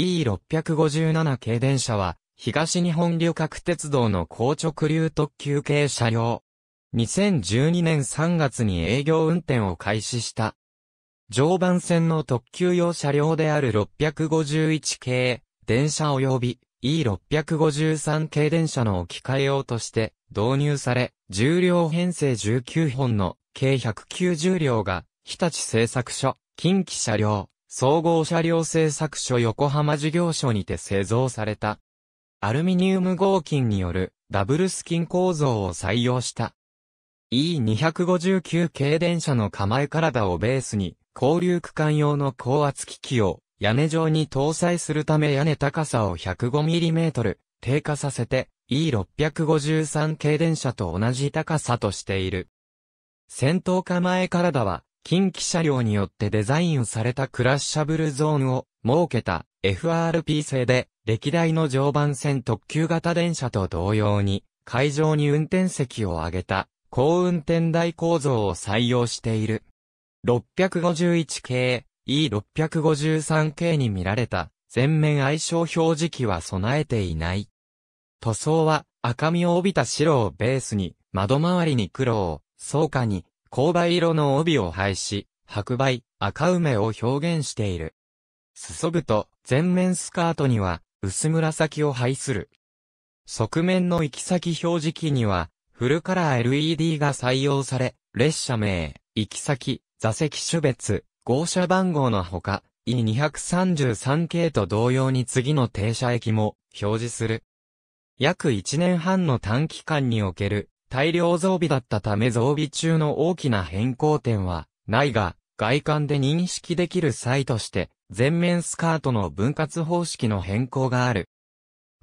E657 系電車は、東日本旅客鉄道の高直流特急系車両。2012年3月に営業運転を開始した。常磐線の特急用車両である651系電車及び E653 系電車の置き換え用として導入され、重量編成19本の計190両が日立製作所、近畿車両、総合車両製作所横浜事業所にて製造された。アルミニウム合金によるダブルスキン構造を採用した。E259 系電車の構え体をベースに、交流区間用の高圧機器を屋根上に搭載するため屋根高さを 105mm 低下させて E653 系電車と同じ高さとしている。戦闘構え体は近畿車両によってデザインされたクラッシャブルゾーンを設けた FRP 製で、歴代の常磐線特急型電車と同様に、会場に運転席を上げた、高運転台構造を採用している。651系、E653 系に見られた、全面相性表示器は備えていない。塗装は赤みを帯びた白をベースに、窓周りに黒を、草下に勾配色の帯を配し、白梅、赤梅を表現している。裾と、全面スカートには、薄紫を配する。側面の行き先表示器には、フルカラー LED が採用され、列車名、行き先、座席種別、号車番号のほか、E233 系と同様に次の停車駅も表示する。約1年半の短期間における大量増備だったため増備中の大きな変更点はないが、外観で認識できる際として、全面スカートの分割方式の変更がある。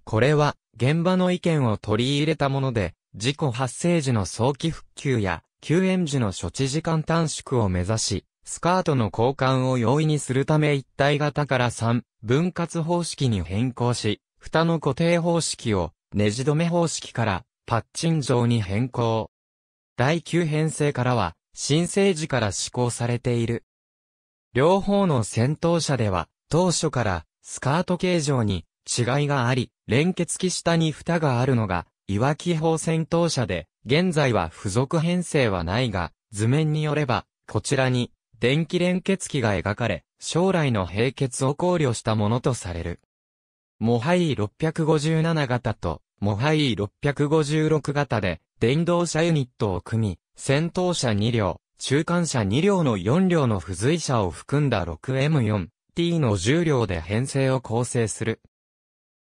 これは、現場の意見を取り入れたもので、事故発生時の早期復旧や、救援時の処置時間短縮を目指し、スカートの交換を容易にするため一体型から3、分割方式に変更し、蓋の固定方式を、ネジ止め方式から、パッチン状に変更。第9編成からは、新生児から施行されている。両方の戦闘車では、当初からスカート形状に違いがあり、連結機下に蓋があるのが、岩木砲戦闘車で、現在は付属編成はないが、図面によれば、こちらに、電気連結機が描かれ、将来の並結を考慮したものとされる。モハイ657型とモハイー656型で、電動車ユニットを組み、先頭車2両、中間車2両の4両の付随車を含んだ 6M4T の10両で編成を構成する。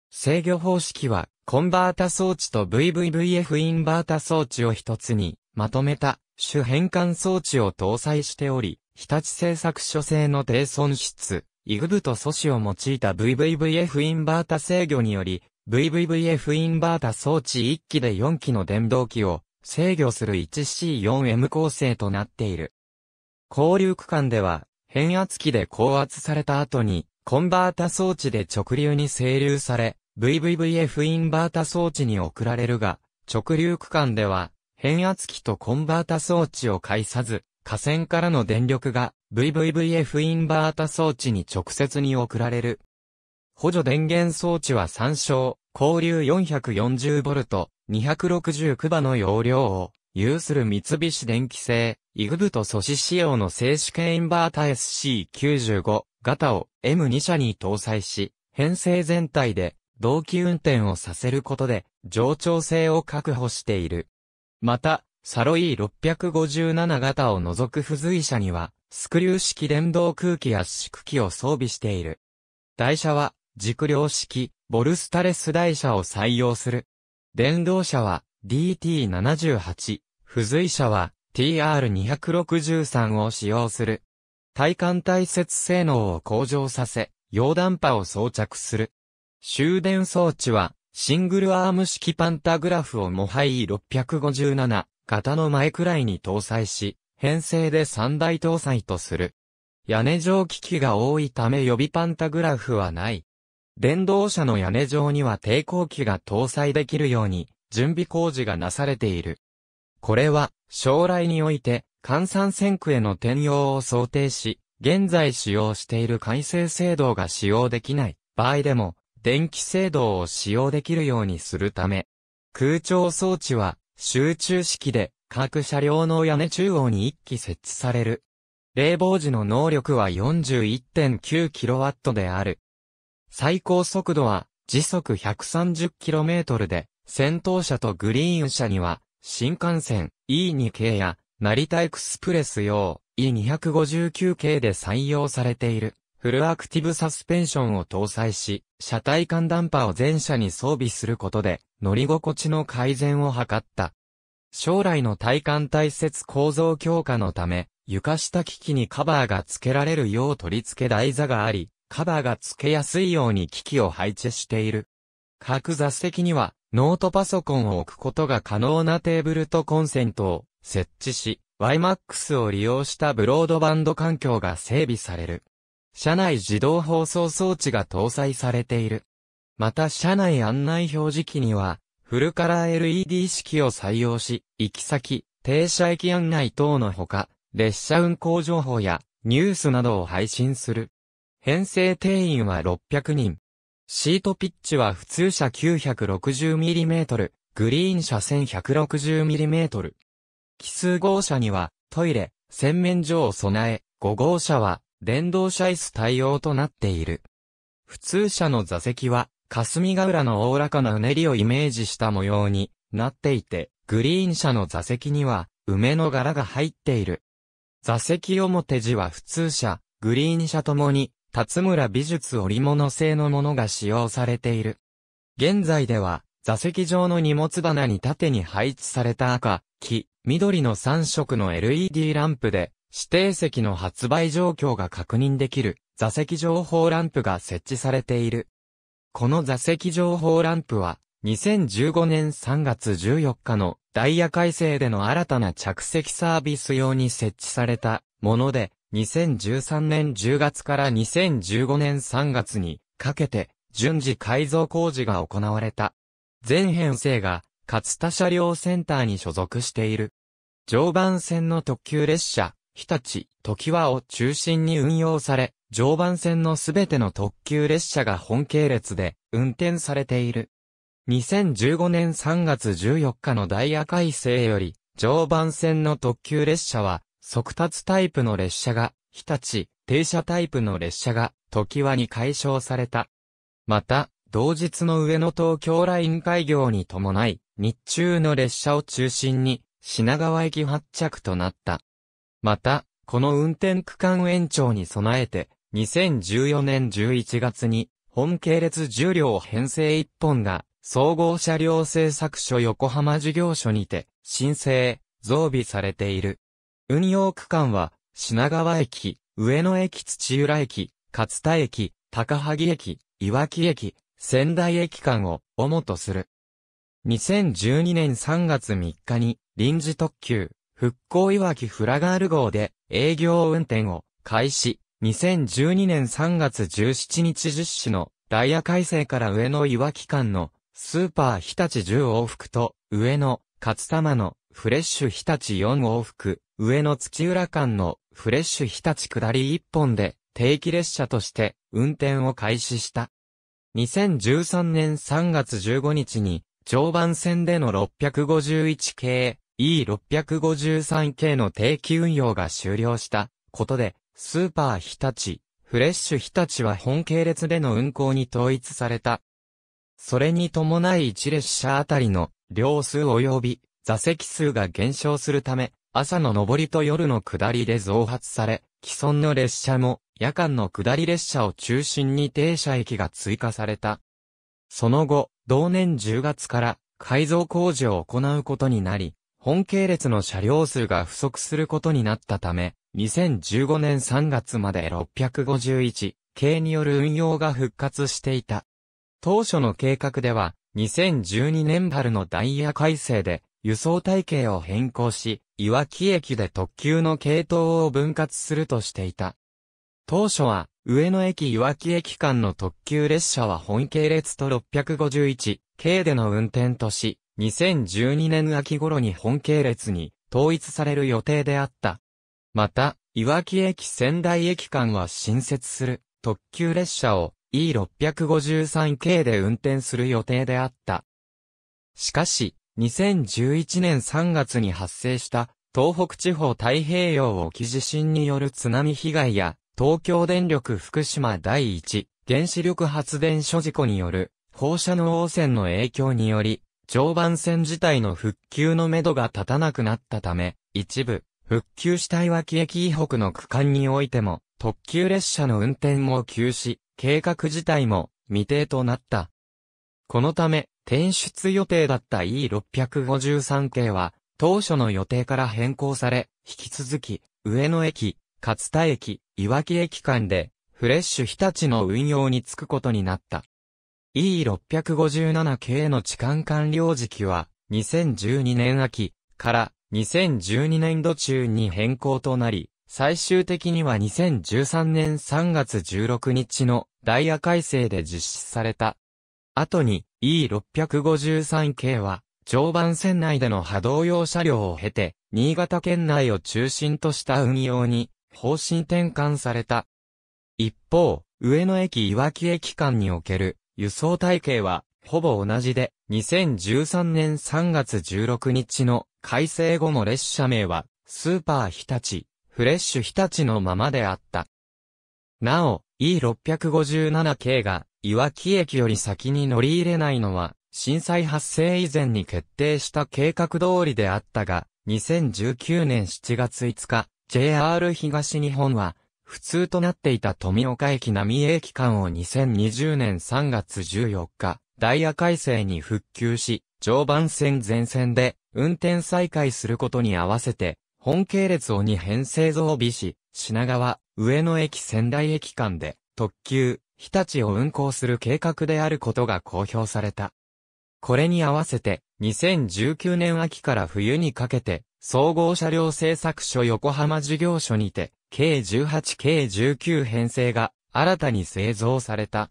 制御方式は、コンバータ装置と VVVF インバータ装置を一つに、まとめた、主変換装置を搭載しており、日立製作所製の低損失、イグブと素子を用いた VVVF インバータ制御により、VVVF インバータ装置1機で4機の電動機を制御する 1C4M 構成となっている。交流区間では、変圧器で高圧された後に、コンバータ装置で直流に整流され、VVVF インバータ装置に送られるが、直流区間では、変圧器とコンバータ装置を介さず、架線からの電力が VVVF インバータ装置に直接に送られる。補助電源装置は参照、交流 440V、269場の容量を有する三菱電機製、イグブと素子仕様の静止系インバータ SC95 型を M2 社に搭載し、編成全体で同期運転をさせることで上調性を確保している。また、サロイ、657型を除く付随車には、スクリュー式電動空気圧縮機を装備している。台車は、軸量式、ボルスタレス台車を採用する。電動車は DT78、付随車は TR263 を使用する。体幹体接性能を向上させ、溶断波を装着する。終電装置は、シングルアーム式パンタグラフを模範 E657 型の前くらいに搭載し、編成で3台搭載とする。屋根上機器が多いため予備パンタグラフはない。電動車の屋根上には抵抗器が搭載できるように、準備工事がなされている。これは、将来において、換算線区への転用を想定し、現在使用している改正制度が使用できない場合でも、電気制度を使用できるようにするため、空調装置は集中式で各車両の屋根中央に1機設置される。冷房時の能力は 41.9kW である。最高速度は時速 130km で、先頭車とグリーン車には、新幹線 E2 系や、成田エクスプレス用 E259 系で採用されている、フルアクティブサスペンションを搭載し、車体間ダンパーを全車に装備することで、乗り心地の改善を図った。将来の体幹体節構造強化のため、床下機器にカバーが付けられるよう取り付け台座があり、カバーが付けやすいように機器を配置している。各座席にはノートパソコンを置くことが可能なテーブルとコンセントを設置し、YMAX を利用したブロードバンド環境が整備される。車内自動放送装置が搭載されている。また車内案内表示器には、フルカラー LED 式を採用し、行き先、停車駅案内等のほか、列車運行情報やニュースなどを配信する。編成定員は600人。シートピッチは普通車 960mm、グリーン車 1160mm。奇数号車にはトイレ、洗面所を備え、5号車は電動車椅子対応となっている。普通車の座席は霞ヶ浦のおおらかなうねりをイメージした模様になっていて、グリーン車の座席には梅の柄が入っている。座席表地は普通車、グリーン車ともに辰村美術織物製のものが使用されている。現在では、座席上の荷物棚に縦に配置された赤、黄、緑の3色の LED ランプで、指定席の発売状況が確認できる座席情報ランプが設置されている。この座席情報ランプは2015年3月14日のダイヤ改正での新たな着席サービス用に設置されたもので2013年10月から2015年3月にかけて順次改造工事が行われた。全編成が勝田車両センターに所属している。常磐線の特急列車、日立、時和を中心に運用され、常磐線のすべての特急列車が本系列で運転されている。2015年3月14日のダイヤ改正より、常磐線の特急列車は速達タイプの列車が、日立、停車タイプの列車が、時和に解消された。また、同日の上野東京ライン開業に伴い、日中の列車を中心に、品川駅発着となった。また、この運転区間延長に備えて、2014年11月に、本系列重量編成1本が、総合車両製作所横浜事業所にて、申請、増備されている。運用区間は、品川駅、上野駅土浦駅、勝田駅、高萩駅、岩木駅、仙台駅間を主とする。2012年3月3日に臨時特急復興岩木フラガール号で営業運転を開始。2012年3月17日実施のダイヤ改正から上野岩木間のスーパー日立10往復と上野勝間のフレッシュ日立4往復、上野土浦間のフレッシュ日立下り1本で定期列車として運転を開始した。2013年3月15日に常磐線での651系、E653 系の定期運用が終了したことで、スーパー日立、フレッシュ日立は本系列での運行に統一された。それに伴い1列車あたりの両数及び座席数が減少するため、朝の上りと夜の下りで増発され、既存の列車も夜間の下り列車を中心に停車駅が追加された。その後、同年10月から改造工事を行うことになり、本系列の車両数が不足することになったため、2015年3月まで651系による運用が復活していた。当初の計画では、2012年春のダイヤ改正で、輸送体系を変更し、いわき駅で特急の系統を分割するとしていた。当初は、上野駅いわき駅間の特急列車は本系列と651、系での運転とし、2012年秋頃に本系列に統一される予定であった。また、いわき駅仙台駅間は新設する特急列車を E653 系で運転する予定であった。しかし、2011年3月に発生した東北地方太平洋沖地震による津波被害や東京電力福島第一原子力発電所事故による放射能汚染の影響により常磐線自体の復旧のめどが立たなくなったため一部復旧したい脇駅以北の区間においても特急列車の運転も休止計画自体も未定となった。このため、転出予定だった E653 系は、当初の予定から変更され、引き続き、上野駅、勝田駅、岩木駅間で、フレッシュ日立の運用に就くことになった。E657 系の置換完了時期は、2012年秋から2012年度中に変更となり、最終的には2013年3月16日のダイヤ改正で実施された。後に E653 系は、常磐線内での波動用車両を経て、新潟県内を中心とした運用に、方針転換された。一方、上野駅岩木駅間における輸送体系は、ほぼ同じで、2013年3月16日の改正後の列車名は、スーパー日立、フレッシュ日立のままであった。なお、E657 系が岩木駅より先に乗り入れないのは、震災発生以前に決定した計画通りであったが、2019年7月5日、JR 東日本は、普通となっていた富岡駅浪江駅間を2020年3月14日、ダイヤ改正に復旧し、常磐線全線で運転再開することに合わせて、本系列を2編成増備し、品川、上野駅仙台駅間で特急、日立を運行する計画であることが公表された。これに合わせて、2019年秋から冬にかけて、総合車両製作所横浜事業所にて、計18計19編成が新たに製造された。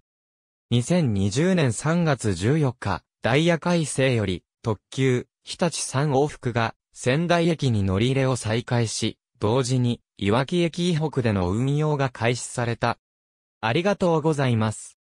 2020年3月14日、ダイヤ改正より、特急、日立3往復が、仙台駅に乗り入れを再開し、同時に、岩木駅以北での運用が開始された。ありがとうございます。